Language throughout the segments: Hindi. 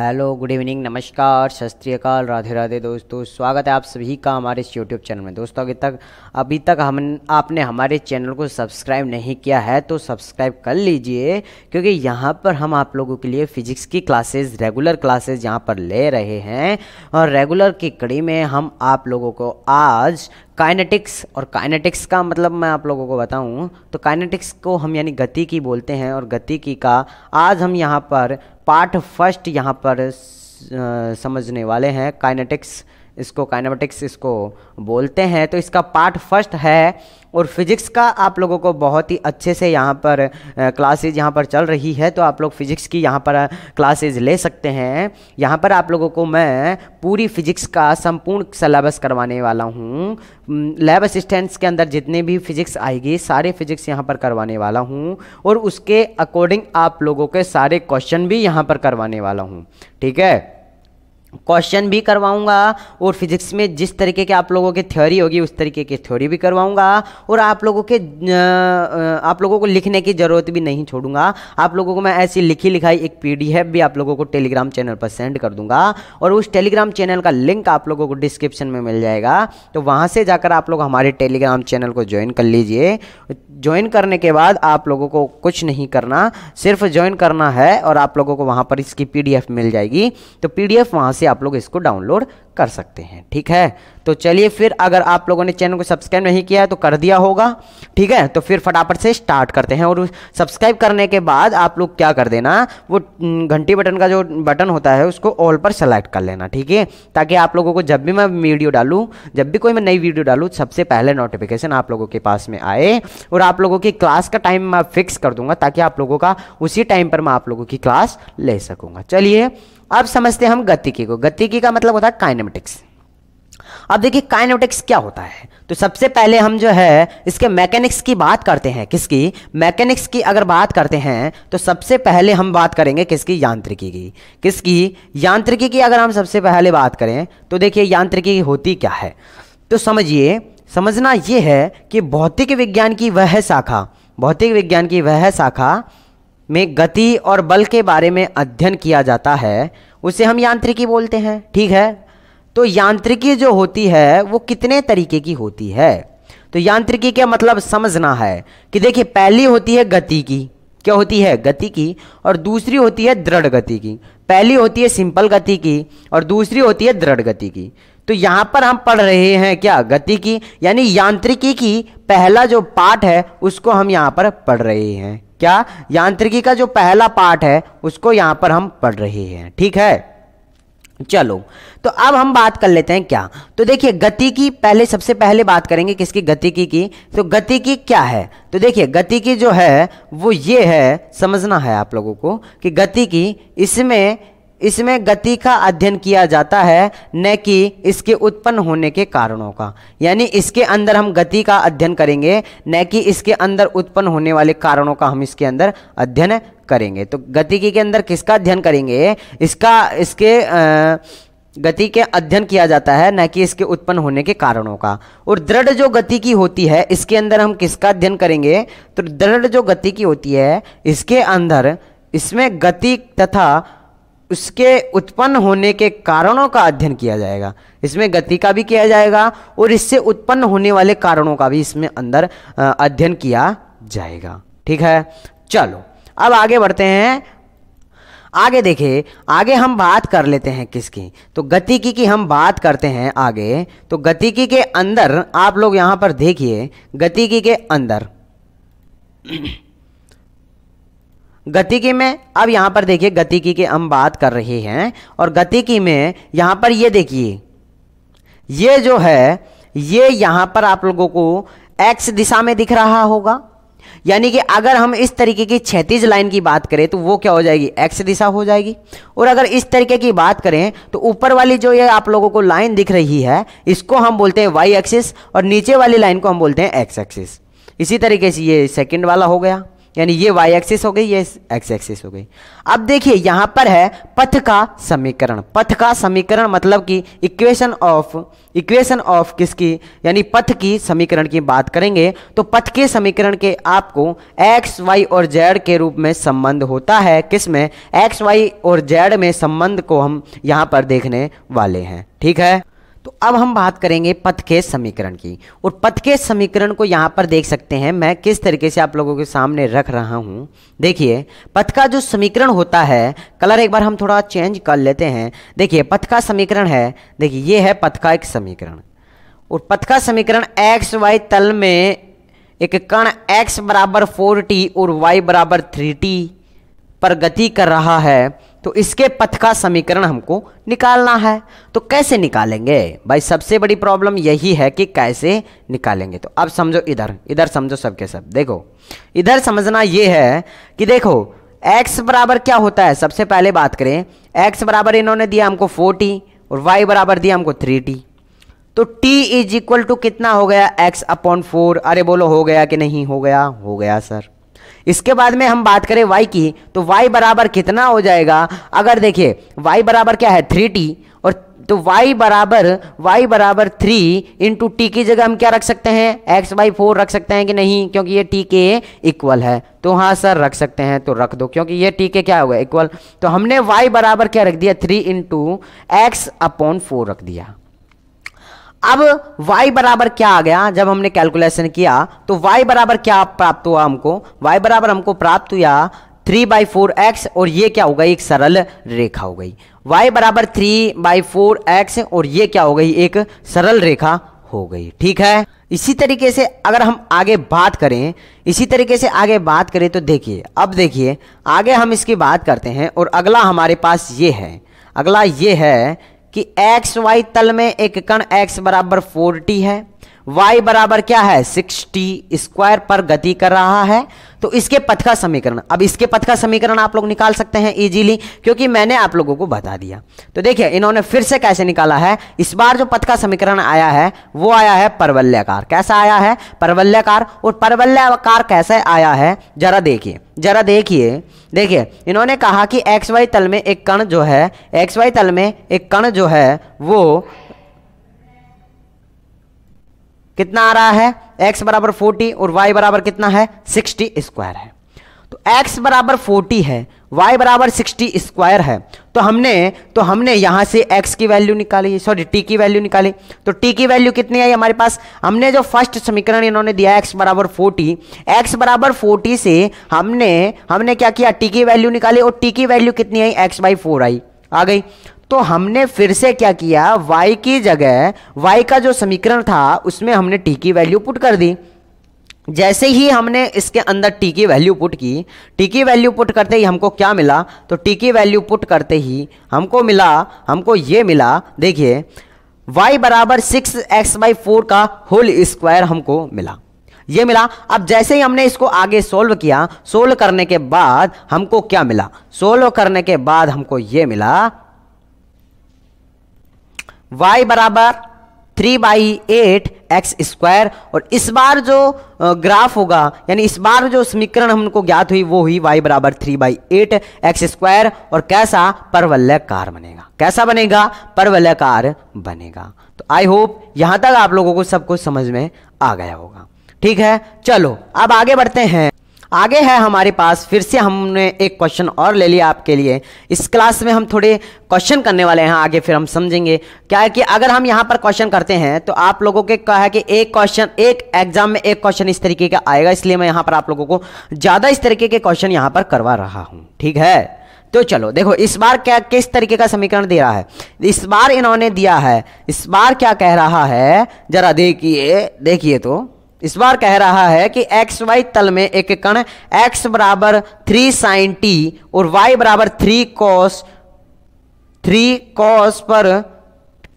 हेलो गुड इवनिंग नमस्कार सत राधे राधे दोस्तों स्वागत है आप सभी का हमारे इस यूट्यूब चैनल में दोस्तों अभी तक अभी तक हम आपने हमारे चैनल को सब्सक्राइब नहीं किया है तो सब्सक्राइब कर लीजिए क्योंकि यहाँ पर हम आप लोगों के लिए फ़िजिक्स की क्लासेस रेगुलर क्लासेस यहाँ पर ले रहे हैं और रेगुलर की कड़ी में हम आप लोगों को आज काइनेटिक्स और काइनेटिक्स का मतलब मैं आप लोगों को बताऊं तो काइनेटिक्स को हम यानी गति की बोलते हैं और गति की का आज हम यहाँ पर पार्ट फर्स्ट यहाँ पर समझने वाले हैं काइनेटिक्स इसको काइनेमेटिक्स इसको बोलते हैं तो इसका पार्ट फर्स्ट है और फिजिक्स का आप लोगों को बहुत ही अच्छे से यहाँ पर क्लासेज यहाँ पर चल रही है तो आप लोग फिजिक्स की यहाँ पर क्लासेज ले सकते हैं यहाँ पर आप लोगों को मैं पूरी फिजिक्स का संपूर्ण सिलेबस करवाने वाला हूँ लैब असिस्टेंट्स के अंदर जितने भी फिजिक्स आएगी सारे फिजिक्स यहाँ पर करवाने वाला हूँ और उसके अकॉर्डिंग आप लोगों के सारे क्वेश्चन भी यहाँ पर करवाने वाला हूँ ठीक है क्वेश्चन भी करवाऊंगा और फिजिक्स में जिस तरीके के आप लोगों की थ्योरी होगी उस तरीके की थ्योरी भी करवाऊंगा और आप लोगों के आप लोगों को लिखने की ज़रूरत भी नहीं छोड़ूंगा आप लोगों को मैं ऐसी लिखी लिखाई एक पीडीएफ भी आप लोगों को टेलीग्राम चैनल पर सेंड कर दूंगा और उस टेलीग्राम चैनल का लिंक आप लोगों को डिस्क्रिप्शन में मिल जाएगा तो वहाँ से जाकर आप लोग हमारे टेलीग्राम चैनल को ज्वाइन कर लीजिए ज्वाइन करने के बाद आप लोगों को कुछ नहीं करना सिर्फ ज्वाइन करना है और आप लोगों को वहाँ पर इसकी पी मिल जाएगी तो पी डी एफ वहाँ से आप लोग इसको डाउनलोड कर सकते हैं ठीक है तो चलिए फिर अगर आप लोगों ने चैनल को सब्सक्राइब नहीं किया है तो कर दिया होगा ठीक है तो फिर फटाफट से स्टार्ट करते हैं और सब्सक्राइब करने के बाद आप लोग क्या कर देना वो घंटी बटन का जो बटन होता है उसको ऑल पर सेलेक्ट कर लेना ठीक है ताकि आप लोगों को जब भी मैं वीडियो डालूँ जब भी कोई मैं नई वीडियो डालूँ सबसे पहले नोटिफिकेशन आप लोगों के पास में आए और आप लोगों की क्लास का टाइम मैं फिक्स कर दूंगा ताकि आप लोगों का उसी टाइम पर मैं आप लोगों की क्लास ले सकूँगा चलिए अब समझते हैं हम गतिकी को गतिकी का मतलब होता है काइनेमेटिक्स अब देखिए काइनेमेटिक्स क्या होता है तो सबसे पहले हम जो है इसके मैकेनिक्स की बात करते हैं किसकी मैकेनिक्स की अगर बात करते हैं तो सबसे पहले हम बात करेंगे किसकी यांत्रिकी की किसकी यांत्रिकी की अगर हम सबसे पहले बात करें तो देखिए यांत्रिकी होती क्या है तो समझिए समझना ये है कि भौतिक विज्ञान की वह शाखा भौतिक विज्ञान की वह शाखा में गति और बल के बारे में अध्ययन किया जाता है उसे हम यांत्रिकी बोलते हैं ठीक है तो यांत्रिकी जो होती है वो कितने तरीके की होती है तो यांत्रिकी का मतलब समझना है कि देखिए पहली होती है गति की क्या होती है गति की और दूसरी होती है दृढ़ गति की पहली होती है सिंपल गति की और दूसरी होती है दृढ़ गति की तो यहाँ पर हम पढ़ रहे हैं क्या गति की यानी यांत्रिकी की पहला जो पाठ है उसको हम यहाँ पर पढ़ रहे हैं क्या यांत्रिकी का जो पहला पार्ट है उसको यहाँ पर हम पढ़ रहे हैं ठीक है चलो तो अब हम बात कर लेते हैं क्या तो देखिए गति की पहले सबसे पहले बात करेंगे किसकी गति की की तो गति की क्या है तो देखिए गति की जो है वो ये है समझना है आप लोगों को कि गति की इसमें इसमें गति का अध्ययन किया जाता है न कि इसके उत्पन्न होने के कारणों का यानी इसके अंदर हम गति का अध्ययन करेंगे न कि इसके अंदर उत्पन्न होने वाले कारणों का हम इसके अंदर अध्ययन करेंगे तो गतिकी के अंदर किसका अध्ययन करेंगे इसका इसके आ, गति के अध्ययन किया जाता है न कि इसके उत्पन्न होने के कारणों का और दृढ़ जो गति की होती है इसके अंदर हम किसका अध्ययन करेंगे तो दृढ़ जो गति की होती है इसके अंदर इसमें गति तथा उसके उत्पन्न होने के कारणों का अध्ययन किया जाएगा इसमें गति का भी किया जाएगा और इससे उत्पन्न होने वाले कारणों का भी इसमें अंदर अध्ययन किया जाएगा ठीक है चलो अब आगे बढ़ते हैं आगे देखे आगे हम बात कर लेते हैं किसकी तो गति की हम बात करते हैं आगे तो की के अंदर आप लोग यहां पर देखिए की के अंदर गतिकी में अब यहाँ पर देखिए गतिकी की हम बात कर रहे हैं और गतिकी में यहाँ पर ये देखिए ये जो है ये यहाँ पर आप लोगों को एक्स दिशा में दिख रहा होगा यानी कि अगर हम इस तरीके की क्षैतिज लाइन की बात करें तो वो क्या हो जाएगी एक्स दिशा हो जाएगी और अगर इस तरीके की बात करें तो ऊपर वाली जो ये आप लोगों को लाइन दिख रही है इसको हम बोलते हैं वाई एक्सिस और नीचे वाली लाइन को हम बोलते हैं एक्स एक्सिस इसी तरीके से ये सेकेंड वाला हो गया यानी ये वाई एक्सिस हो गई ये एक्स एक्सिस हो गई अब देखिए यहाँ पर है पथ का समीकरण पथ का समीकरण मतलब कि इक्वेशन ऑफ इक्वेशन ऑफ किसकी यानी पथ की समीकरण की बात करेंगे तो पथ के समीकरण के आपको एक्स वाई और जेड के रूप में संबंध होता है किसमें एक्स वाई और जेड में संबंध को हम यहाँ पर देखने वाले हैं ठीक है तो अब हम बात करेंगे पथ के समीकरण की और पथ के समीकरण को यहाँ पर देख सकते हैं मैं किस तरीके से आप लोगों के सामने रख रहा हूँ देखिए पथ का जो समीकरण होता है कलर एक बार हम थोड़ा चेंज कर लेते हैं देखिए पथ का समीकरण है देखिए ये है पथ का एक समीकरण और पथ का समीकरण एक्स वाई तल में एक कण x बराबर फोर टी और y बराबर थ्री टी पर गति कर रहा है तो इसके पथ का समीकरण हमको निकालना है तो कैसे निकालेंगे भाई सबसे बड़ी प्रॉब्लम यही है कि कैसे निकालेंगे तो अब समझो इधर इधर समझो सबके सब देखो इधर समझना ये है कि देखो x बराबर क्या होता है सबसे पहले बात करें x बराबर इन्होंने दिया हमको 4t और y बराबर दिया हमको 3t तो t इज इक्वल टू कितना हो गया x अपॉन फोर अरे बोलो हो गया कि नहीं हो गया हो गया सर इसके बाद में हम बात करें y की तो y बराबर कितना हो जाएगा अगर देखिए y बराबर क्या है थ्री टी और तो y बराबर y बराबर थ्री इंटू टी की जगह हम क्या रख सकते हैं x बाई फोर रख सकते हैं कि नहीं क्योंकि ये t के इक्वल है तो हाँ सर रख सकते हैं तो रख दो क्योंकि ये t के क्या होगा इक्वल तो हमने y बराबर क्या रख दिया three into X upon four रख दिया अब y बराबर क्या आ गया जब हमने कैलकुलेशन किया तो y बराबर क्या प्राप्त हुआ हमको y बराबर हमको प्राप्त हुआ थ्री बाई फोर एक्स और ये क्या हो गई एक सरल रेखा हो गई y बराबर थ्री बाई फोर एक्स और ये क्या हो गई एक सरल रेखा हो गई ठीक है इसी तरीके से अगर हम आगे बात करें इसी तरीके से आगे बात करें तो देखिए अब देखिए आगे हम इसकी बात करते हैं और अगला हमारे पास ये है अगला ये है कि एक्स वाई तल में एक कण एक्स बराबर फोर्टी है वाई बराबर क्या है सिक्सटी स्क्वायर पर गति कर रहा है तो इसके पथ का समीकरण अब इसके पथ का समीकरण आप लोग निकाल सकते हैं इजीली क्योंकि मैंने आप लोगों को बता दिया तो देखिए इन्होंने फिर से कैसे निकाला है इस बार जो पथ का समीकरण आया है वो आया है परवल्यकार कैसा आया है परवल्यकार और परवल्यकार कैसे आया है जरा देखिए जरा देखिए देखिए इन्होंने कहा कि एक्स वाई तल में एक कण जो है एक्स वाई तल में एक कण जो है वो कितना आ रहा है x बराबर फोर्टी और y बराबर कितना है सिक्सटी स्क्वायर है तो x बराबर फोर्टी है y बराबर सिक्सटी स्क्वायर है तो हमने तो हमने यहाँ से x की वैल्यू निकाली सॉरी t की वैल्यू निकाली तो t की वैल्यू कितनी आई हमारे पास हमने जो फर्स्ट समीकरण इन्होंने दिया x बराबर फोर्टी एक्स बराबर फोर्टी से हमने हमने क्या किया t की वैल्यू निकाली और t की वैल्यू कितनी आई x बाई फोर आई आ गई तो हमने फिर से क्या किया y की जगह y का जो समीकरण था उसमें हमने t की वैल्यू पुट कर दी जैसे ही हमने इसके अंदर टी की वैल्यू पुट की टी की वैल्यू पुट करते ही हमको क्या मिला तो टी की वैल्यू पुट करते ही हमको मिला हमको ये मिला देखिए y बराबर सिक्स एक्स बाई फोर का होल स्क्वायर हमको मिला ये मिला अब जैसे ही हमने इसको आगे सोल्व किया सोल्व करने के बाद हमको क्या मिला सोल्व करने के बाद हमको ये मिला y बराबर three by eight x square और इस बार जो ग्राफ होगा यानी इस बार जो समीकरण हमको ज्ञात हुई वो हुई वाई बराबर three by eight x square और कैसा परवलयकार बनेगा कैसा बनेगा परवलयकार बनेगा तो आई होप यहां तक आप लोगों को सब कुछ समझ में आ गया होगा ठीक है चलो अब आगे बढ़ते हैं आगे है हमारे पास फिर से हमने एक क्वेश्चन और ले लिया आपके लिए इस क्लास में हम थोड़े क्वेश्चन करने वाले हैं आगे फिर हम समझेंगे क्या है कि अगर हम यहाँ पर क्वेश्चन करते हैं तो आप लोगों के कहा है कि एक क्वेश्चन एक एग्जाम में एक क्वेश्चन इस तरीके का आएगा इसलिए मैं यहाँ पर आप लोगों को ज़्यादा इस तरीके के क्वेश्चन यहाँ पर करवा रहा हूँ ठीक है तो चलो देखो इस बार क्या किस तरीके का समीकरण दे रहा है इस बार इन्होंने दिया है इस बार क्या कह रहा है जरा देखिए देखिए तो इस बार कह रहा है कि एक्स वाई तल में एक कण एक्स बराबर थ्री साइन टी और वाई बराबर थ्री कॉस थ्री कॉस पर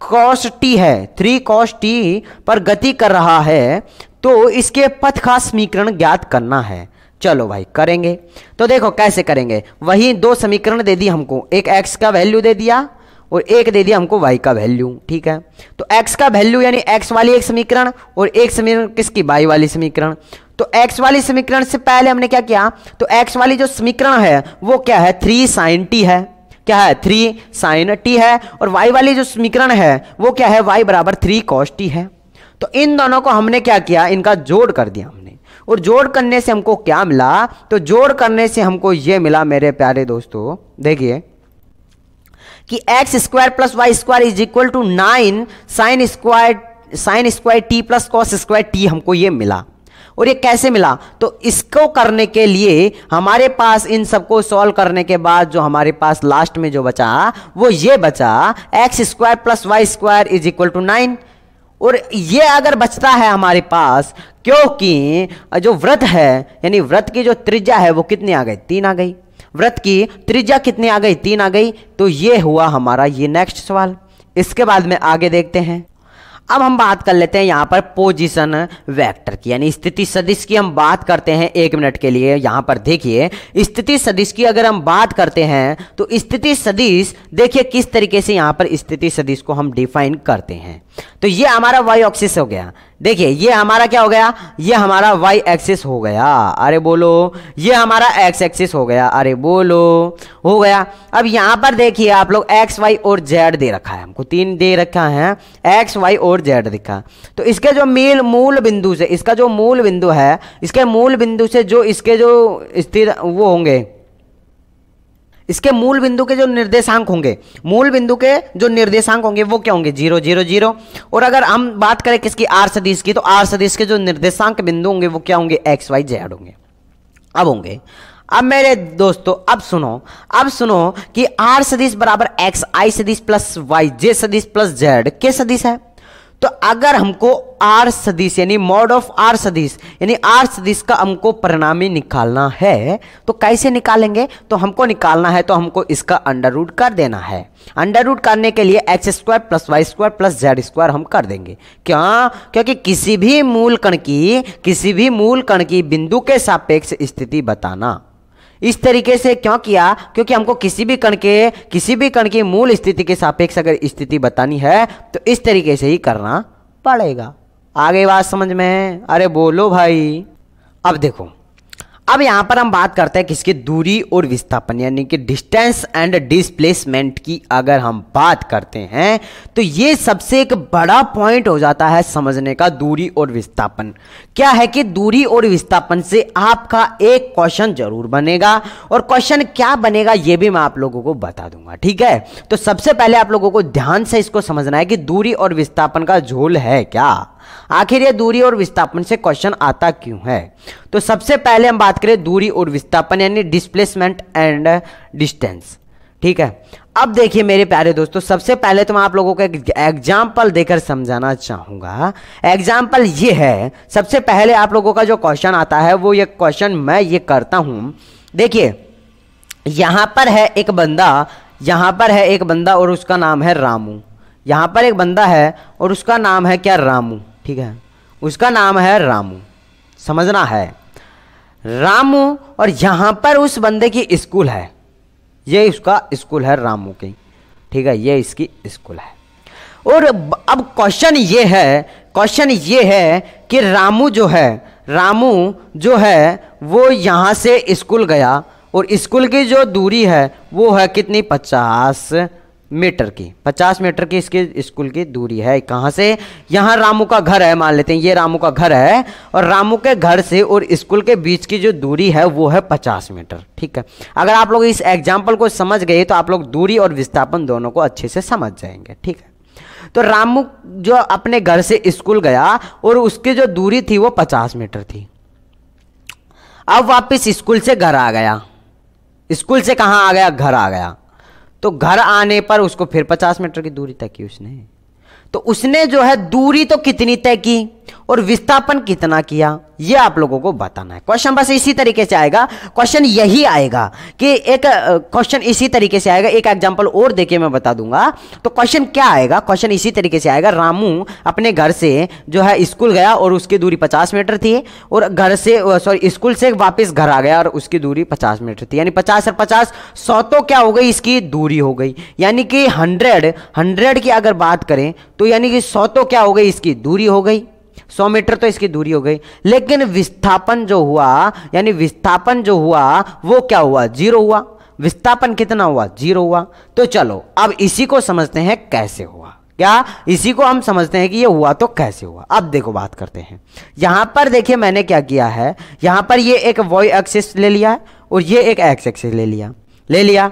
कॉस टी है थ्री कॉस टी पर गति कर रहा है तो इसके पथ का समीकरण ज्ञात करना है चलो भाई करेंगे तो देखो कैसे करेंगे वही दो समीकरण दे दी हमको एक एक्स का वैल्यू दे दिया और एक दे दिया हमको वाई का वैल्यू ठीक है तो एक्स का वैल्यू यानी एक्स वाली एक समीकरण और एक समीकरण किसकी वाई वाली समीकरण तो एक्स वाली समीकरण से पहले हमने क्या किया तो एक्स वाली जो समीकरण है वो क्या है थ्री साइन टी है क्या है थ्री साइन टी है और वाई वाली जो समीकरण है वो क्या है वाई बराबर थ्री कॉस टी है तो इन दोनों को हमने क्या किया इनका जोड़ कर दिया हमने और जोड़ करने से हमको क्या मिला तो जोड़ करने से हमको ये मिला मेरे प्यारे दोस्तों देखिए कि x square plus y square is equal to nine sine square sine square t plus cos square t हमको ये मिला और ये कैसे मिला तो इसको करने के लिए हमारे पास इन सबको सॉल्व करने के बाद जो हमारे पास लास्ट में जो बचा वो ये बचा x square plus y square is equal to nine और ये अगर बचता है हमारे पास क्योंकि जो व्रत है यानी व्रत की जो त्रिज्या है वो कितनी आ गई तीन आ गई व्रत की त्रिज्या कितनी आ गई तीन आ गई तो ये हुआ हमारा ये नेक्स्ट सवाल इसके बाद में आगे देखते हैं अब हम बात कर लेते हैं यहाँ पर पोजीशन वेक्टर की यानी स्थिति सदिश की हम बात करते हैं एक मिनट के लिए यहाँ पर देखिए स्थिति सदिश की अगर हम बात करते हैं तो स्थिति सदिश देखिए किस तरीके से यहाँ पर स्थिति सदिश को हम डिफाइन करते हैं तो ये हमारा वाई ऑक्सिस हो गया देखिए ये हमारा क्या हो गया ये हमारा वाई एक्सिस हो गया अरे बोलो ये हमारा एक्स एक्सिस हो गया अरे बोलो हो गया अब यहां पर देखिए आप लोग एक्स वाई और जेड दे रखा है हमको तीन दे रखा है एक्स वाई और जेड दिखा तो इसके जो मेल मूल बिंदु से इसका जो मूल बिंदु है इसके मूल बिंदु से जो इसके जो स्थिर वो होंगे इसके मूल बिंदु के जो निर्देशांक होंगे मूल बिंदु के जो निर्देशांक होंगे वो क्या होंगे जीरो जीरो जीरो और अगर हम बात करें किसकी आर सदीश की तो आर सदीश के जो निर्देशांक बिंदु होंगे वो क्या होंगे एक्स वाई जेड होंगे अब होंगे अब मेरे दोस्तों अब सुनो अब सुनो कि आर सदीश बराबर एक्स आई सदीश प्लस वाई जे सदीश प्लस जेड के सदीश है तो अगर हमको आर सदिश यानी मॉड ऑफ आर सदिश यानी आर सदिश का हमको परिणामी निकालना है तो कैसे निकालेंगे तो हमको निकालना है तो हमको इसका अंडर रूट कर देना है अंडर रूट करने के लिए x square plus y square plus z square हम कर देंगे क्यों क्योंकि किसी भी मूल कण की किसी भी मूल कण की बिंदु के सापेक्ष स्थिति बताना इस तरीके से क्यों किया क्योंकि हमको किसी भी कण के किसी भी कण की मूल स्थिति के सापेक्ष अगर स्थिति बतानी है तो इस तरीके से ही करना पड़ेगा आगे बात समझ में अरे बोलो भाई अब देखो अब यहाँ पर हम बात करते हैं किसकी दूरी और विस्थापन यानी कि डिस्टेंस एंड डिस्प्लेसमेंट की अगर हम बात करते हैं तो ये सबसे एक बड़ा पॉइंट हो जाता है समझने का दूरी और विस्थापन क्या है कि दूरी और विस्थापन से आपका एक क्वेश्चन जरूर बनेगा और क्वेश्चन क्या बनेगा ये भी मैं आप लोगों को बता दूंगा ठीक है तो सबसे पहले आप लोगों को ध्यान से इसको समझना है कि दूरी और विस्थापन का झोल है क्या आखिर ये दूरी और विस्थापन से क्वेश्चन आता क्यों है तो सबसे पहले हम बात करें दूरी और विस्थापन यानी डिस्प्लेसमेंट एंड डिस्टेंस ठीक है अब देखिए मेरे प्यारे दोस्तों सबसे पहले तो मैं आप लोगों को एक एग्जाम्पल देकर समझाना चाहूँगा एग्जाम्पल ये है सबसे पहले आप लोगों का जो क्वेश्चन आता है वो ये क्वेश्चन मैं ये करता हूँ देखिए यहाँ पर है एक बंदा यहाँ पर है एक बंदा और उसका नाम है रामू यहाँ पर एक बंदा है और उसका नाम है क्या रामू ठीक है उसका नाम है रामू समझना है रामू और यहाँ पर उस बंदे की स्कूल है ये उसका स्कूल है रामू की ठीक है ये इसकी स्कूल है और अब क्वेश्चन ये है क्वेश्चन ये है कि रामू जो है रामू जो है वो यहाँ से स्कूल गया और स्कूल की जो दूरी है वो है कितनी पचास मीटर की 50 मीटर की इसकी स्कूल की दूरी है कहाँ से यहाँ रामू का घर है मान लेते हैं ये रामू का घर है और रामू के घर से और स्कूल के बीच की जो दूरी है वो है 50 मीटर ठीक है अगर आप लोग इस एग्जाम्पल को समझ गए तो आप लोग दूरी और विस्थापन दोनों को अच्छे से समझ जाएंगे ठीक है तो रामू जो अपने घर से स्कूल गया और उसकी जो दूरी थी वो पचास मीटर थी अब वापिस स्कूल से घर आ गया स्कूल से कहाँ आ गया घर आ गया तो घर आने पर उसको फिर पचास मीटर की दूरी तय की उसने तो उसने जो है दूरी तो कितनी तय की और विस्थापन कितना किया ये आप लोगों को बताना है क्वेश्चन बस इसी तरीके से आएगा क्वेश्चन यही आएगा कि एक क्वेश्चन इसी तरीके से आएगा एक एग्जांपल और देके मैं बता दूंगा तो क्वेश्चन क्या आएगा क्वेश्चन इसी तरीके से आएगा रामू अपने घर से जो है स्कूल गया और उसकी दूरी पचास मीटर थी और घर से सॉरी स्कूल से वापिस घर आ गया और उसकी दूरी पचास मीटर थी यानी पचास और पचास सौ तो क्या हो गई इसकी दूरी हो गई यानी कि हंड्रेड हंड्रेड की अगर बात करें तो यानी कि सौ तो क्या हो गई इसकी दूरी हो गई 100 मीटर तो इसकी दूरी हो गई लेकिन विस्थापन जो हुआ यानी विस्थापन जो हुआ वो क्या हुआ जीरो हुआ विस्थापन कितना हुआ जीरो हुआ तो चलो अब इसी को समझते हैं कैसे हुआ क्या इसी को हम समझते हैं कि ये हुआ तो कैसे हुआ अब देखो बात करते हैं यहां पर देखिए मैंने क्या किया है यहां पर ये एक वॉय एक्सिस ले लिया और ये एक एक्स एक्सिस ले लिया ले लिया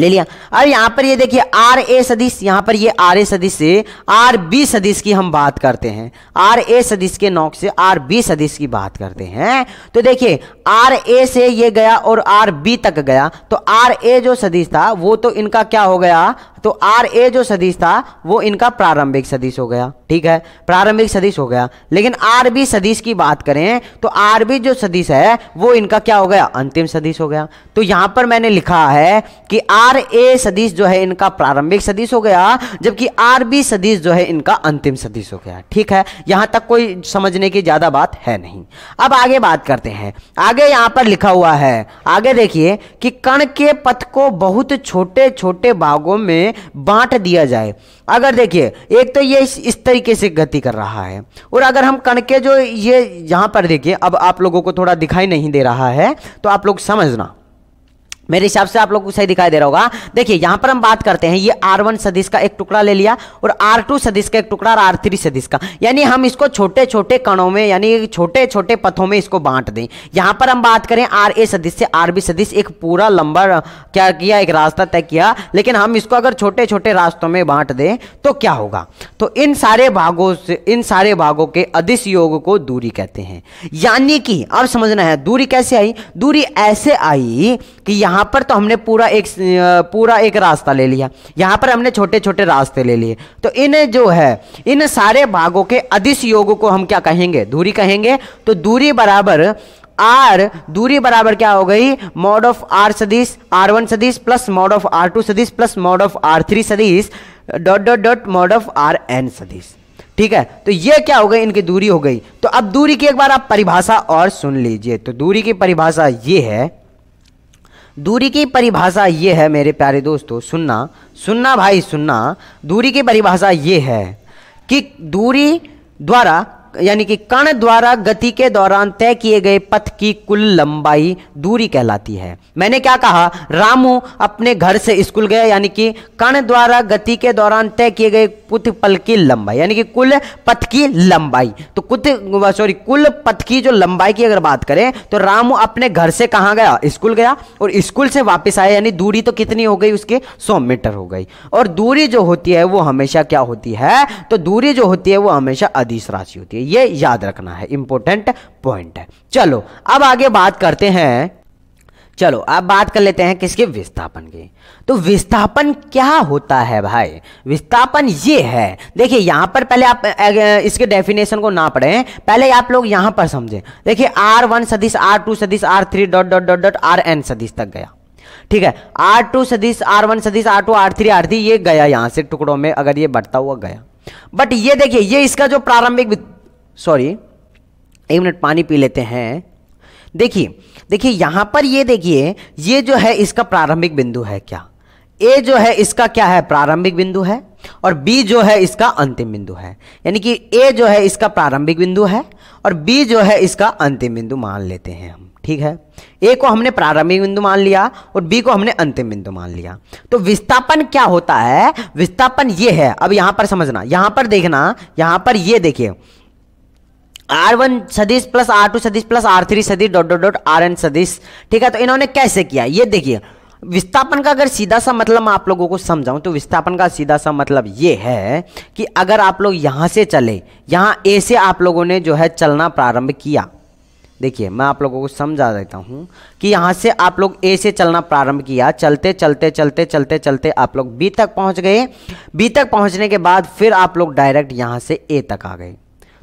ले लिया अब यहां पर ये देखिए आर ए सदिश यहां पर ये आर ए सदिश से आर बी सदिश की हम बात करते हैं आर ए सदिश के नोक से आर बी सदिश की बात करते हैं तो देखिए आर ए से ये गया और आर बी तक गया तो आर ए जो सदिश था वो तो इनका क्या हो गया तो आर ए जो सदीश था वो इनका प्रारंभिक सदीश हो गया ठीक है प्रारंभिक सदीश हो गया लेकिन आर बी सदीश की बात करें तो आर बी जो सदीश है वो इनका क्या हो गया अंतिम सदीश हो गया तो यहां पर मैंने लिखा है कि आर ए सदीश जो है इनका प्रारंभिक सदीश हो गया जबकि आर बी सदीश जो है इनका अंतिम सदीश हो गया ठीक है यहां तक कोई समझने की ज्यादा बात है नहीं अब आगे बात करते हैं आगे यहां पर लिखा हुआ है आगे देखिए कि कण के पथ को बहुत छोटे छोटे भागों में में बांट दिया जाए अगर देखिए एक तो ये इस, इस तरीके से गति कर रहा है और अगर हम कण के जो ये यहाँ पर देखिए अब आप लोगों को थोड़ा दिखाई नहीं दे रहा है तो आप लोग समझना मेरे हिसाब से आप लोग को सही दिखाई दे रहा होगा देखिए यहां पर हम बात करते हैं ये आर वन सदिश का एक टुकड़ा ले लिया और आर टू सदिश का एक टुकड़ा और आर थ्री सदिश का यानी हम इसको छोटे छोटे कणों में यानी छोटे छोटे पथों में इसको बांट दें यहां पर हम बात करें आर ए सदिश से आर बी सदिश एक पूरा लंबा क्या किया एक रास्ता तय किया लेकिन हम इसको अगर छोटे छोटे रास्तों में बांट दें तो क्या होगा तो इन सारे भागों से इन सारे भागों के अधिस योग को दूरी कहते हैं यानी कि अब समझना है दूरी कैसे आई दूरी ऐसे आई कि यहाँ पर तो हमने पूरा एक पूरा एक रास्ता ले लिया यहाँ पर हमने छोटे छोटे रास्ते ले लिए तो इन जो है इन सारे भागों के अधिस योग को हम क्या कहेंगे दूरी कहेंगे तो दूरी बराबर आर दूरी बराबर क्या हो गई मॉड ऑफ आर सदीस आर वन सदीस plus mod of r two सदीस plus mod of r three सदीस dot dot dot mod of r n सदीस ठीक है तो ये क्या हो गई इनकी दूरी हो गई तो अब दूरी की एक बार आप परिभाषा और सुन लीजिए तो दूरी की परिभाषा ये है दूरी की परिभाषा ये है मेरे प्यारे दोस्तों सुनना सुनना भाई सुनना दूरी की परिभाषा ये है कि दूरी द्वारा यानी कि कण द्वारा गति के दौरान तय किए गए पथ की कुल लंबाई दूरी कहलाती है मैंने क्या कहा रामू अपने घर से स्कूल गया यानी कि कण द्वारा गति के दौरान तय किए गए कुत पल की लंबाई यानी कि कुल पथ की लंबाई तो कुत सॉरी कुल पथ की जो लंबाई की अगर बात करें तो रामू अपने घर से कहाँ गया स्कूल गया और स्कूल से वापस आया यानी दूरी तो कितनी हो गई उसकी सौ मीटर हो गई और दूरी जो होती है वो हमेशा क्या होती है तो दूरी जो होती है वो हमेशा अधिस राशि होती है होंगे ये याद रखना है इंपॉर्टेंट पॉइंट है चलो अब आगे बात करते हैं चलो अब बात कर लेते हैं किसके विस्थापन की तो विस्थापन क्या होता है भाई विस्थापन ये है देखिए यहां पर पहले आप इसके डेफिनेशन को ना पढ़ें पहले आप लोग यहां पर समझें देखिए आर वन सदिश आर टू सदिश r three dot dot dot dot r n सदिश तक गया ठीक है आर टू सदिश आर वन सदिश r two r three r three ये गया यहां से टुकड़ों में अगर ये बढ़ता हुआ गया बट ये देखिए ये इसका जो प्रारंभिक सॉरी एक मिनट पानी पी लेते हैं देखिए देखिए यहां पर ये देखिए ये जो है इसका प्रारंभिक बिंदु है क्या ए जो है इसका क्या है प्रारंभिक बिंदु है और बी जो है इसका अंतिम बिंदु है यानी कि ए जो है इसका प्रारंभिक बिंदु है और बी जो है इसका अंतिम बिंदु मान लेते हैं हम ठीक है ए को हमने प्रारंभिक बिंदु मान लिया और बी को हमने अंतिम बिंदु मान लिया तो विस्थापन क्या होता है विस्थापन ये है अब यहां पर समझना यहां पर देखना यहां पर ये देखिए आर वन सदीश प्लस आर टू सदीश प्लस आर थ्री सदीश dot dot dot r n सदीश ठीक है तो इन्होंने कैसे किया ये देखिए विस्थापन का अगर सीधा सा मतलब मैं आप लोगों को समझाऊं तो विस्थापन का सीधा सा मतलब ये है कि अगर आप लोग यहाँ से चले यहाँ ए से आप लोगों ने जो है चलना प्रारंभ किया देखिए मैं आप लोगों को समझा देता हूँ कि यहाँ से आप लोग ए से चलना प्रारंभ किया चलते चलते चलते चलते चलते आप लोग बी तक पहुँच गए बी तक पहुँचने के बाद फिर आप लोग डायरेक्ट यहाँ से ए तक आ गए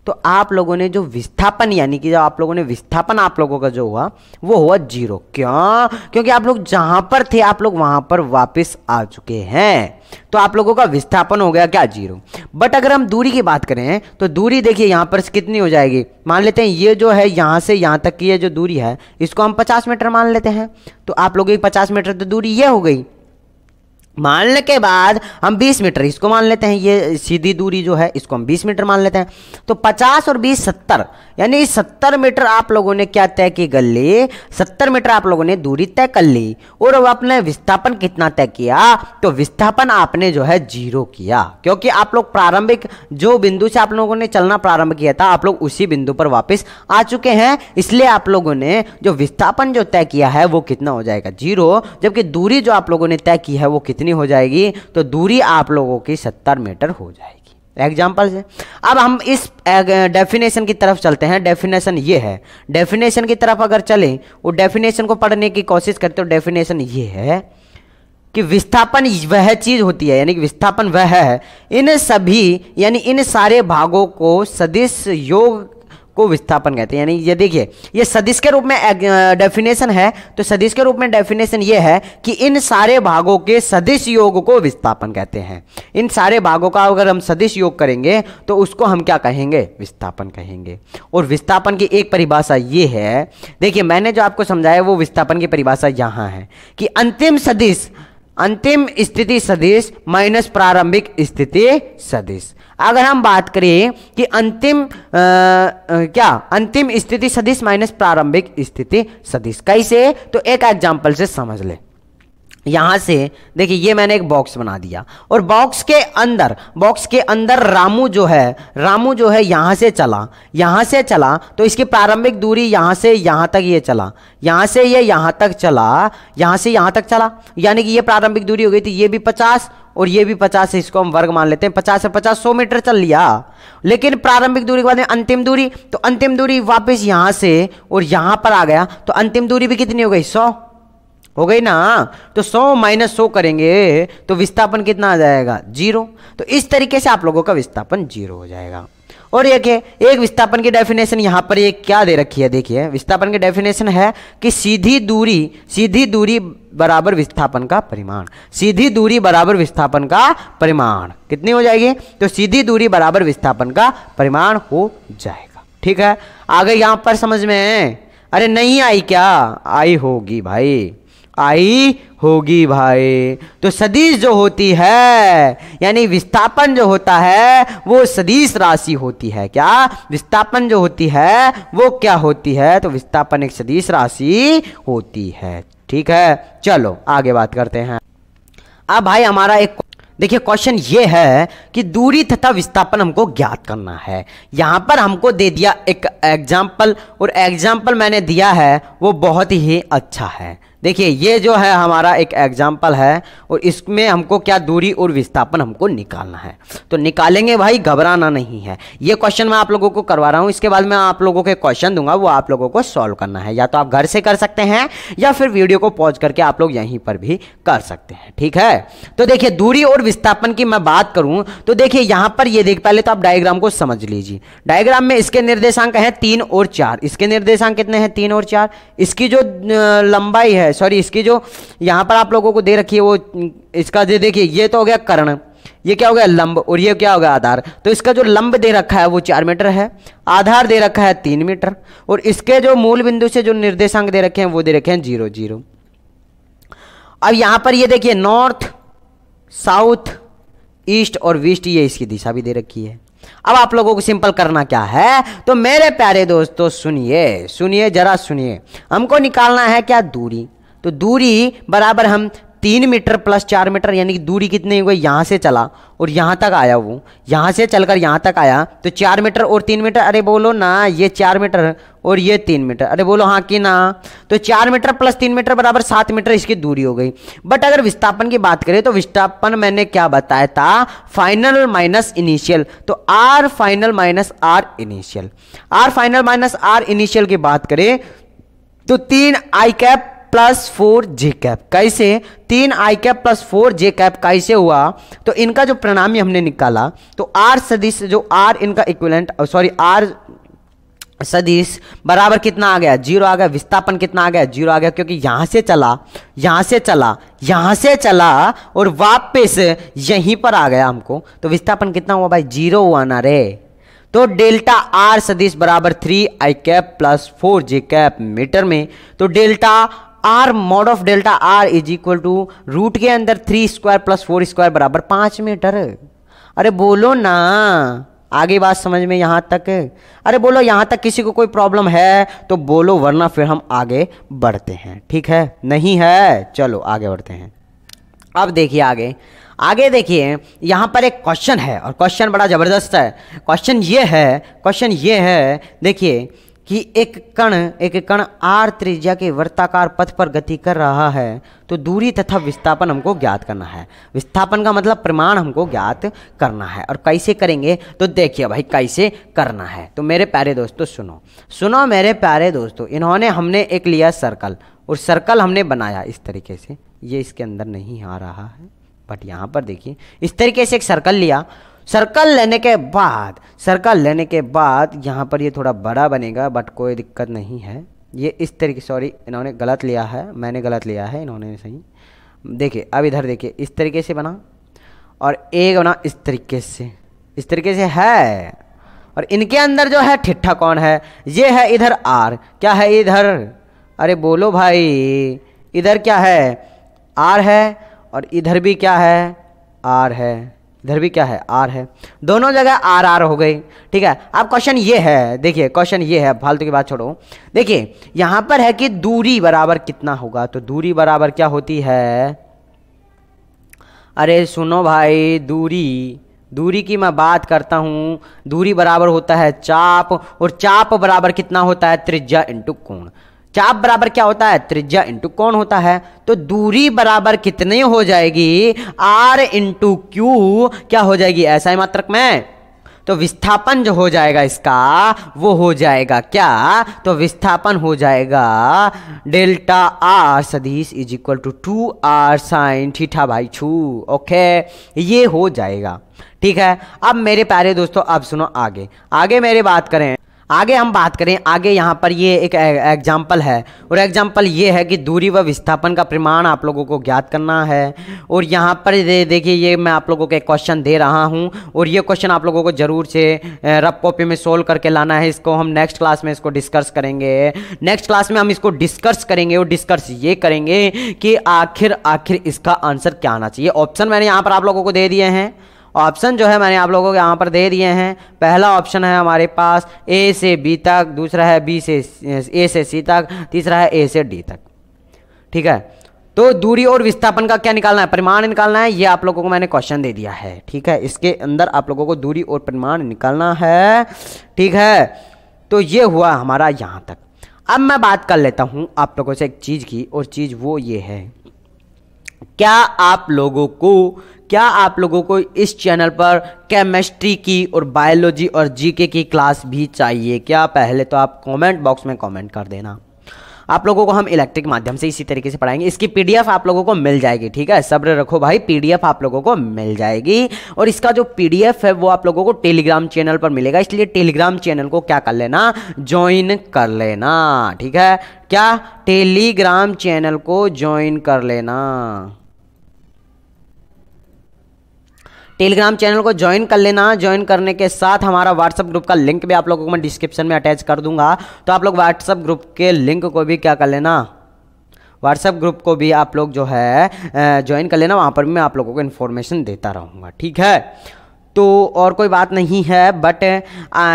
तो आप लोगों ने जो विस्थापन यानी कि जो आप लोगों ने विस्थापन आप लोगों का जो हुआ वो हुआ जीरो क्यों क्योंकि आप लोग जहां पर थे आप लोग वहां पर वापस आ चुके हैं तो आप लोगों का विस्थापन हो गया क्या जीरो बट अगर हम दूरी की बात करें तो दूरी देखिए यहाँ पर कितनी हो जाएगी मान लेते हैं ये जो है यहाँ से यहाँ तक की ये जो दूरी है इसको हम पचास मीटर मान लेते हैं तो आप लोगों की पचास मीटर तो दूरी ये हो गई मानने के बाद हम 20 मीटर इसको मान लेते हैं ये सीधी दूरी जो है इसको हम 20 मीटर मान लेते हैं तो 50 और 20 70 यानी 70 मीटर आप लोगों ने क्या तय की कर ली 70 मीटर आप लोगों ने दूरी तय कर ली और अब आपने विस्थापन कितना तय किया तो विस्थापन आपने जो है जीरो किया क्योंकि आप लोग प्रारंभिक जो बिंदु से आप लोगों ने चलना प्रारंभ किया था आप लोग उसी बिंदु पर वापिस आ चुके हैं इसलिए आप लोगों ने जो विस्थापन जो तय किया है वो कितना हो जाएगा जीरो जबकि दूरी जो आप लोगों ने तय की है वो कितनी कितनी हो जाएगी तो दूरी आप लोगों की सत्तर मीटर हो जाएगी एग्जाम्पल से अब हम इस डेफिनेशन की तरफ चलते हैं डेफिनेशन ये है डेफिनेशन की तरफ अगर चलें वो डेफिनेशन को पढ़ने की कोशिश करते हो तो डेफिनेशन ये है कि विस्थापन वह चीज़ होती है यानी कि विस्थापन वह है इन सभी यानी इन सारे भागों को सदिश योग को विस्थापन कहते हैं यानी ये देखिए ये सदिश के रूप में डेफिनेशन है तो सदिश के रूप में डेफिनेशन ये है कि इन सारे भागों के सदिश योग को विस्थापन कहते हैं इन सारे भागों का अगर हम सदिश योग करेंगे तो उसको हम क्या कहेंगे विस्थापन कहेंगे और विस्थापन की एक परिभाषा ये है देखिए मैंने जो आपको समझाया वो विस्थापन की परिभाषा यहाँ है कि अंतिम सदिश अंतिम स्थिति सदिश माइनस प्रारंभिक स्थिति सदिश अगर हम बात करें कि अंतिम आ, क्या अंतिम स्थिति सदिश माइनस प्रारंभिक स्थिति सदिश कैसे तो एक एग्जाम्पल से समझ लें यहाँ से देखिए ये मैंने एक बॉक्स बना दिया और बॉक्स के अंदर बॉक्स के अंदर रामू जो है रामू जो है यहाँ से चला यहाँ से चला तो इसकी प्रारंभिक दूरी यहाँ से यहाँ तक ये चला यहाँ से ये यहाँ तक चला यहाँ से यहाँ तक चला यानी कि ये प्रारंभिक दूरी हो गई थी ये भी पचास और ये भी पचास है इसको हम वर्ग मान लेते हैं पचास से पचास सौ मीटर चल लिया लेकिन प्रारंभिक दूरी के बाद में अंतिम दूरी तो अंतिम दूरी वापस यहाँ से और यहाँ पर आ गया तो अंतिम दूरी भी कितनी हो गई सौ हो गई ना तो 100 माइनस सौ करेंगे तो विस्थापन कितना आ जाएगा जीरो तो इस तरीके से आप लोगों का विस्थापन जीरो हो जाएगा और एक है एक विस्थापन की डेफिनेशन यहाँ पर ये क्या दे रखी है देखिए विस्थापन की डेफिनेशन है कि सीधी दूरी सीधी दूरी बराबर विस्थापन का परिमाण सीधी दूरी बराबर विस्थापन का परिमाण कितनी हो जाएगी तो सीधी दूरी बराबर विस्थापन का परिमाण हो जाएगा ठीक है आगे यहाँ पर समझ में अरे नहीं आई क्या आई होगी भाई आई होगी भाई तो सदीश जो होती है यानी विस्थापन जो होता है वो सदीश राशि होती है क्या विस्थापन जो होती है वो क्या होती है तो विस्थापन एक सदीश राशि होती है ठीक है चलो आगे बात करते हैं अब भाई हमारा एक देखिए क्वेश्चन ये है कि दूरी तथा विस्थापन हमको ज्ञात करना है यहाँ पर हमको दे दिया एक एग्जाम्पल और एग्जाम्पल मैंने दिया है वो बहुत ही अच्छा है देखिए ये जो है हमारा एक एग्जाम्पल है और इसमें हमको क्या दूरी और विस्थापन हमको निकालना है तो निकालेंगे भाई घबराना नहीं है ये क्वेश्चन मैं आप लोगों को करवा रहा हूँ इसके बाद मैं आप लोगों के क्वेश्चन दूंगा वो आप लोगों को सॉल्व करना है या तो आप घर से कर सकते हैं या फिर वीडियो को पॉज करके आप लोग यहीं पर भी कर सकते हैं ठीक है तो देखिए दूरी और विस्थापन की मैं बात करूं तो देखिए यहां पर ये देख पहले तो आप डायग्राम को समझ लीजिए डायग्राम में इसके निर्देशांक है तीन और चार इसके निर्देशांक कितने हैं तीन और चार इसकी जो लंबाई है सॉरी इसकी जो यहाँ पर आप लोगों को दे रखी है वो इसका जो देखिए ये तो हो गया कर्ण ये क्या हो गया लंब और ये क्या हो गया आधार तो इसका जो लंब दे रखा है वो चार मीटर है आधार दे रखा है तीन मीटर और इसके जो मूल बिंदु से जो निर्देशांक दे रखे हैं वो दे रखे हैं जीरो जीरो अब यहां पर ये देखिए नॉर्थ साउथ ईस्ट और वेस्ट ये इसकी दिशा भी दे रखी है अब आप लोगों को सिंपल करना क्या है तो मेरे प्यारे दोस्तों सुनिए सुनिए जरा सुनिए हमको निकालना है क्या दूरी तो दूरी बराबर हम तीन मीटर प्लस चार मीटर यानी कि दूरी कितनी हुई यहाँ से चला और यहाँ तक आया वो यहाँ से चलकर यहाँ तक आया तो चार मीटर और तीन मीटर अरे बोलो ना ये चार मीटर और ये तीन मीटर अरे बोलो हाँ कि ना तो चार मीटर प्लस तीन मीटर बराबर सात मीटर इसकी दूरी हो गई बट अगर विस्थापन की बात करें तो विस्थापन मैंने क्या बताया था फाइनल माइनस इनिशियल तो r final minus r initial r final minus r initial की बात करें तो तीन i cap plus four j cap कैसे तीन i cap plus four j cap कैसे हुआ तो इनका जो प्रणामी हमने निकाला तो आर सदिश जो आर इनका इक्विलेंट सॉरी आर सदिश बराबर कितना आ गया जीरो आ गया विस्थापन कितना आ गया जीरो आ गया क्योंकि यहाँ से चला यहाँ से चला यहाँ से चला और वापस यहीं पर आ गया हमको तो विस्थापन कितना हुआ भाई जीरो हुआ ना रे तो डेल्टा आर सदिश बराबर three i cap plus four j cap metre में तो delta r mod of delta r is equal to root के अंदर three square plus four square बराबर पाँच मीटर अरे बोलो ना आगे बात समझ में यहाँ तक अरे बोलो यहाँ तक किसी को कोई प्रॉब्लम है तो बोलो वरना फिर हम आगे बढ़ते हैं ठीक है नहीं है चलो आगे बढ़ते हैं अब देखिए आगे आगे देखिए यहाँ पर एक क्वेश्चन है और क्वेश्चन बड़ा ज़बरदस्त है क्वेश्चन ये है क्वेश्चन ये है देखिए कि एक कण एक कण आर त्रिज्या के वृत्ताकार पथ पर गति कर रहा है तो दूरी तथा विस्थापन हमको ज्ञात करना है विस्थापन का मतलब प्रमाण हमको ज्ञात करना है और कैसे करेंगे तो देखिए भाई कैसे करना है तो मेरे प्यारे दोस्तों सुनो सुनो मेरे प्यारे दोस्तों इन्होंने हमने एक लिया सर्कल और सर्कल हमने बनाया इस तरीके से ये इसके अंदर नहीं आ रहा है बट यहाँ पर देखिए इस तरीके से एक सर्कल लिया सर्कल लेने के बाद सर्कल लेने के बाद यहाँ पर ये थोड़ा बड़ा बनेगा बट कोई दिक्कत नहीं है ये इस तरीके सॉरी इन्होंने गलत लिया है मैंने गलत लिया है इन्होंने सही देखिए अब इधर देखिए इस तरीके से बना और एक बना इस तरीके से इस तरीके से है और इनके अंदर जो है ठिठा कौन है ये है इधर आर क्या है इधर अरे बोलो भाई इधर क्या है आर है और इधर भी क्या है आर है इधर भी क्या है आर है दोनों जगह आर आर हो गई ठीक है अब क्वेश्चन ये है देखिए क्वेश्चन ये है फालतू की बात छोड़ो देखिए यहां पर है कि दूरी बराबर कितना होगा तो दूरी बराबर क्या होती है अरे सुनो भाई दूरी दूरी की मैं बात करता हूँ दूरी बराबर होता है चाप और चाप बराबर कितना होता है त्रिज्या इंटू कोण चाप बराबर क्या होता है त्रिज्या इंटू कौन होता है तो दूरी बराबर कितने हो जाएगी आर इंटू क्यू क्या हो जाएगी ऐसा ही मात्रक में तो विस्थापन जो हो जाएगा इसका वो हो जाएगा क्या तो विस्थापन हो जाएगा डेल्टा आर सदीश is equal to two r sine theta भाई छू ओके ये हो जाएगा ठीक है अब मेरे प्यारे दोस्तों अब सुनो आगे आगे मेरे बात करें आगे हम बात करें आगे यहाँ पर ये एक एग्जाम्पल है और एग्जाम्पल ये है कि दूरी व विस्थापन का प्रमाण आप लोगों को ज्ञात करना है और यहाँ पर दे, देखिए ये मैं आप लोगों को एक क्वेश्चन दे रहा हूँ और ये क्वेश्चन आप लोगों को ज़रूर से रफ कॉपी में सोल्व करके लाना है इसको हम नेक्स्ट क्लास में इसको डिस्कस करेंगे नेक्स्ट क्लास में हम इसको डिस्कस करेंगे और डिस्कस ये करेंगे कि आखिर आखिर इसका आंसर क्या आना चाहिए ऑप्शन मैंने यहाँ पर आप लोगों को दे दिए हैं ऑप्शन जो है मैंने आप लोगों को यहाँ पर दे दिए हैं पहला ऑप्शन है हमारे पास ए से बी तक दूसरा है बी से ए से सी तक तीसरा है ए से डी तक ठीक है तो दूरी और विस्थापन का क्या निकालना है परिमाण निकालना है ये आप लोगों को मैंने क्वेश्चन दे दिया है ठीक है इसके अंदर आप लोगों को दूरी और परिमाण निकालना है ठीक है तो ये हुआ हमारा यहाँ तक अब मैं बात कर लेता हूँ आप लोगों से एक चीज़ की और चीज़ वो ये है क्या आप लोगों को क्या आप लोगों को इस चैनल पर केमिस्ट्री की और बायोलॉजी और जीके की क्लास भी चाहिए क्या पहले तो आप कमेंट बॉक्स में कमेंट कर देना आप लोगों को हम इलेक्ट्रिक माध्यम से इसी तरीके से पढ़ाएंगे इसकी पीडीएफ आप लोगों को मिल जाएगी ठीक है सब्र रखो भाई पीडीएफ आप लोगों को मिल जाएगी और इसका जो पीडीएफ है वो आप लोगों को टेलीग्राम चैनल पर मिलेगा इसलिए टेलीग्राम चैनल को क्या कर लेना ज्वाइन कर लेना ठीक है क्या टेलीग्राम चैनल को ज्वाइन कर लेना टेलीग्राम चैनल को ज्वाइन कर लेना ज्वाइन करने के साथ हमारा व्हाट्सअप ग्रुप का लिंक भी आप लोगों को मैं डिस्क्रिप्शन में अटैच कर दूंगा तो आप लोग व्हाट्सअप ग्रुप के लिंक को भी क्या कर लेना व्हाट्सएप ग्रुप को भी आप लोग जो है ज्वाइन कर लेना वहाँ पर भी मैं आप लोगों को इन्फॉर्मेशन देता रहूँगा ठीक है तो और कोई बात नहीं है बट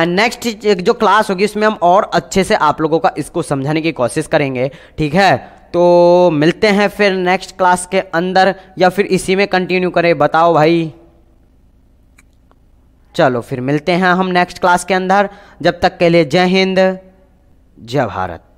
नेक्स्ट जो क्लास होगी उसमें हम और अच्छे से आप लोगों का इसको समझाने की कोशिश करेंगे ठीक है तो मिलते हैं फिर नेक्स्ट क्लास के अंदर या फिर इसी में कंटिन्यू करें बताओ भाई चलो फिर मिलते हैं हम नेक्स्ट क्लास के अंदर जब तक के लिए जय हिंद जय भारत